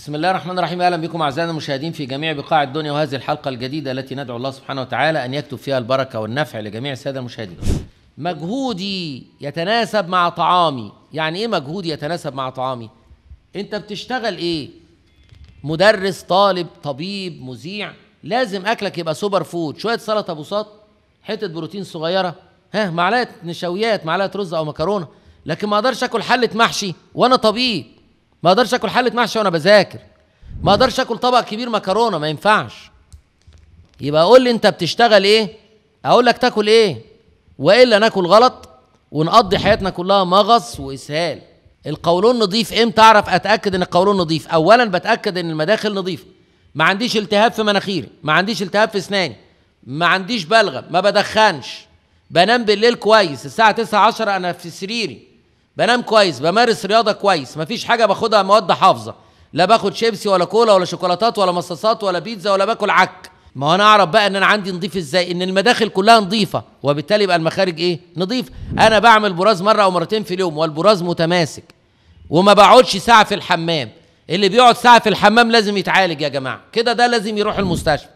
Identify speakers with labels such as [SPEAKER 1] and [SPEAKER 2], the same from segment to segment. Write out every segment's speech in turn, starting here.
[SPEAKER 1] بسم الله الرحمن الرحيم اهلا بكم اعزائنا المشاهدين في جميع بقاع الدنيا وهذه الحلقه الجديده التي ندعو الله سبحانه وتعالى ان يكتب فيها البركه والنفع لجميع الساده المشاهدين. مجهودي يتناسب مع طعامي، يعني ايه مجهودي يتناسب مع طعامي؟ انت بتشتغل ايه؟ مدرس، طالب، طبيب، مذيع، لازم اكلك يبقى سوبر فود، شويه سلطه بوصات، حته بروتين صغيره، ها معلقه نشويات، معلقه رز او مكرونه، لكن ما اقدرش اكل حله محشي وانا طبيب. ما اقدرش اكل حله محشي وانا بذاكر ما اقدرش اكل طبق كبير مكرونه ما ينفعش يبقى قول لي انت بتشتغل ايه اقول لك تاكل ايه والا ناكل غلط ونقضي حياتنا كلها مغص واسهال القولون نظيف امتى اعرف اتاكد ان القولون نظيف اولا بتاكد ان المداخل نظيفه ما عنديش التهاب في مناخيري ما عنديش التهاب في اسناني ما عنديش بلغم ما بدخنش بنام بالليل كويس الساعه 9 10 انا في سريري بنام كويس بمارس رياضه كويس مفيش حاجه باخدها مواد حافظه لا باخد شيبسي ولا كولا ولا شوكولاتات ولا مصاصات ولا بيتزا ولا باكل عك ما انا اعرف بقى ان انا عندي نضيف ازاي ان المداخل كلها نظيفه وبالتالي يبقى المخارج ايه نظيف انا بعمل براز مره او مرتين في اليوم والبراز متماسك وما بقعدش ساعه في الحمام اللي بيقعد ساعه في الحمام لازم يتعالج يا جماعه كده ده لازم يروح المستشفى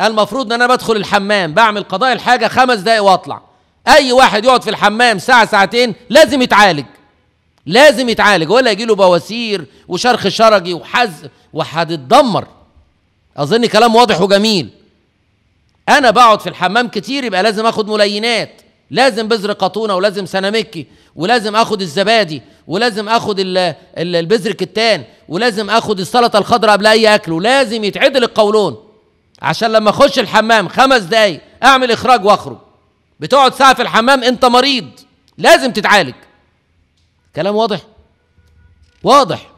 [SPEAKER 1] المفروض ان انا بدخل الحمام بعمل قضاء الحاجه خمس دقايق واطلع اي واحد يقعد في الحمام ساعه ساعتين لازم يتعالج لازم يتعالج ولا يجي له بواسير وشرخ شرجي وحز وهتتدمر اظن كلام واضح وجميل انا بقعد في الحمام كتير يبقى لازم اخد ملينات لازم بذر قطونه ولازم سنامكي ولازم اخد الزبادي ولازم اخد البذر كتان ولازم اخد السلطه الخضراء قبل اي اكل ولازم يتعدل القولون عشان لما اخش الحمام خمس دقايق اعمل اخراج واخرج بتقعد ساعه في الحمام انت مريض لازم تتعالج كلام واضح واضح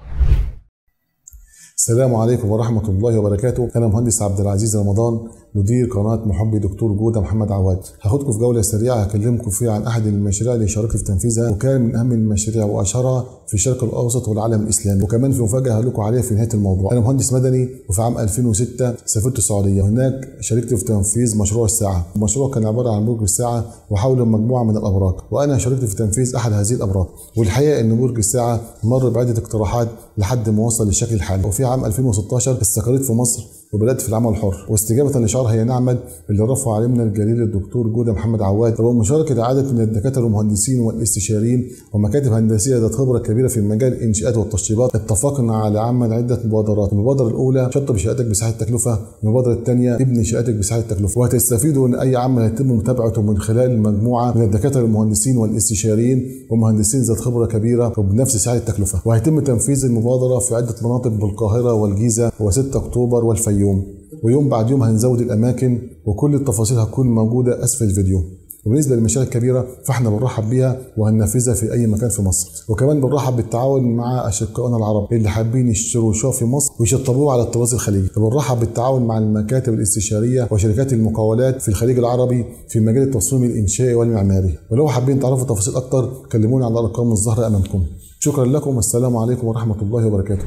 [SPEAKER 2] السلام عليكم ورحمة الله وبركاته أنا مهندس عبد العزيز رمضان مدير قناه محبي دكتور جوده محمد عواد هاخدكم في جوله سريعه هكلمكم فيها عن احد المشاريع اللي شاركت في تنفيذها وكان من اهم المشاريع واشهرها في الشرق الاوسط والعالم الاسلامي وكمان في مفاجاه هقول عليها في نهايه الموضوع انا مهندس مدني وفي عام 2006 سافرت السعوديه وهناك شاركت في تنفيذ مشروع الساعه المشروع كان عباره عن برج الساعه وحوله مجموعه من الابراج وانا شاركت في تنفيذ احد هذه الابراج والحقيقه ان برج الساعه مر بعده اقتراحات لحد ما وصل للشكل الحالي وفي عام 2016 استقريت في مصر وبدات في العمل الحر واستجابه لشعار هي نعمل اللي رفع علمنا الجليل الدكتور جوده محمد عواد وبمشاركه عدد من الدكاتره والمهندسين والاستشاريين ومكاتب هندسيه ذات خبره كبيره في مجال الانشاءات والتشطيبات اتفقنا على عمل عده مبادرات المبادره الاولى شطب شقتك بسعه التكلفه المبادره الثانيه ابني شقتك بسعه التكلفه وهتستفيدوا ان اي عمل هيتم متابعته من خلال مجموعه من الدكاتره والمهندسين والاستشاريين ومهندسين ذات خبره كبيره وبنفس سعه التكلفه وهيتم تنفيذ المبادره في عده مناطق بالقاهره والجيزه و6 اكتوبر والفيوم يوم ويوم بعد يوم هنزود الاماكن وكل التفاصيل هتكون موجوده اسفل الفيديو وبالنسبه للمشاريع الكبيره فاحنا بنرحب بيها وهننفذها في اي مكان في مصر وكمان بنرحب بالتعاون مع اشقائنا العرب اللي حابين يشتروا شقة في مصر ويشطبوه على التراث الخليجي فبنرحب بالتعاون مع المكاتب الاستشاريه وشركات المقاولات في الخليج العربي في مجال التصميم الانشائي والمعماري ولو حابين تعرفوا تفاصيل اكتر كلمونا على الارقام الظاهره امامكم شكرا لكم والسلام عليكم ورحمه الله وبركاته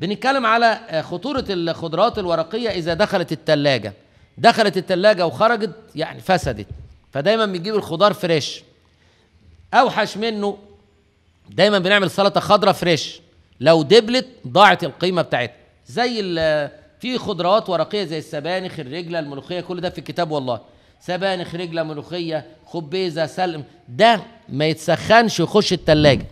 [SPEAKER 1] بنتكلم على آه، خطورة الخضروات الورقية إذا دخلت التلاجة دخلت التلاجة وخرجت يعني فسدت فدايما بنجيب الخضار فريش أوحش منه دايما بنعمل سلطة خضراء فريش لو دبلت ضاعت القيمة بتاعتها زي آه، في خضروات ورقية زي السبانخ الرجلة الملوخية كل ده في الكتاب والله سبانخ رجلة ملوخية خبيزة سلم ده ما يتسخنش ويخش التلاجة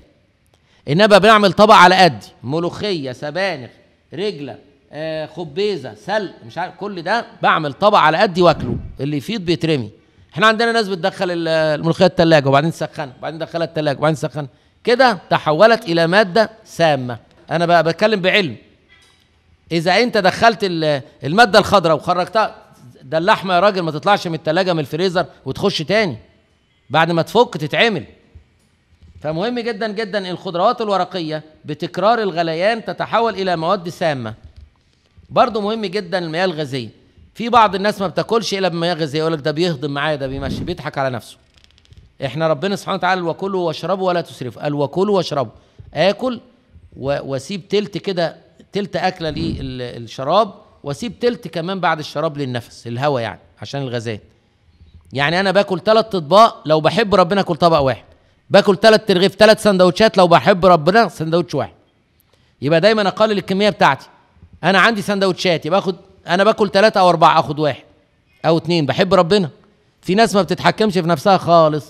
[SPEAKER 1] انما بنعمل طبق على قدي ملوخيه سبانخ رجله آه خبيزه سلق مش عارف كل ده بعمل طبق على قدي واكله اللي يفيض بيترمي احنا عندنا ناس بتدخل الملوخيه الثلاجه وبعدين تسخنها وبعدين تدخلها الثلاجه وبعدين تسخنها كده تحولت الى ماده سامه انا بقى بتكلم بعلم اذا انت دخلت الماده الخضراء وخرجتها ده اللحمه يا راجل ما تطلعش من الثلاجه من الفريزر وتخش تاني بعد ما تفك تتعمل فمهم جدا جدا الخضروات الورقيه بتكرار الغليان تتحول الى مواد سامه برضه مهم جدا المياه الغازيه في بعض الناس ما بتاكلش الا بمياه غازيه يقول لك ده بيهضم معايا ده بيمشي بيضحك على نفسه احنا ربنا سبحانه وتعالى وكلوا واشربوا ولا تسرفوا قال وكلوا واشربوا اكل واسيب تلت كده تلت اكله للشراب واسيب تلت كمان بعد الشراب للنفس الهواء يعني عشان الغازات يعني انا باكل ثلاث اطباق لو بحب ربنا اكل طبق واحد باكل ثلاث ترغيف ثلاث سندوتشات لو بحب ربنا سندوتش واحد يبقى دايما اقلل الكميه بتاعتي انا عندي سندوتشات يبقى اخد انا باكل ثلاثه او اربعه اخد واحد او اثنين بحب ربنا في ناس ما بتتحكمش في نفسها خالص